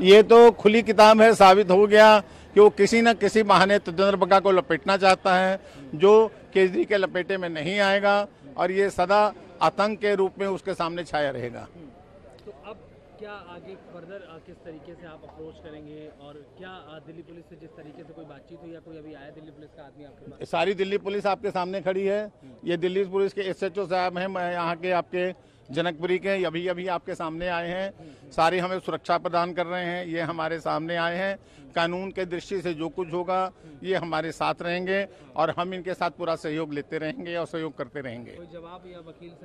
ये तो खुली किताब है साबित हो गया कि वो किसी न किसी बहाने तेजेंद्र बग्गा को लपेटना चाहता है जो केजरी के लपेटे में नहीं आएगा और ये सदा आतंक के रूप में उसके सामने छाया रहेगा तो अब क्या आगे फर्दर किस तरीके से आप अप्रोच करेंगे और क्या दिल्ली पुलिस से जिस तरीके से कोई बातचीत हुई या कोई अभी आया दिल्ली पुलिस का आदमी आपके पास सारी दिल्ली पुलिस आपके सामने खड़ी है ये दिल्ली पुलिस के एसएचओ साहब हैं मैं यहाँ के आपके जनकपुरी के अभी अभी आपके सामने आए हैं सारे हमें सुरक्षा प्रदान कर रहे हैं ये हमारे सामने आए हैं कानून के दृष्टि से जो कुछ होगा ये हमारे साथ रहेंगे और हम इनके साथ पूरा सहयोग लेते रहेंगे और सहयोग करते रहेंगे जवाब या वकील से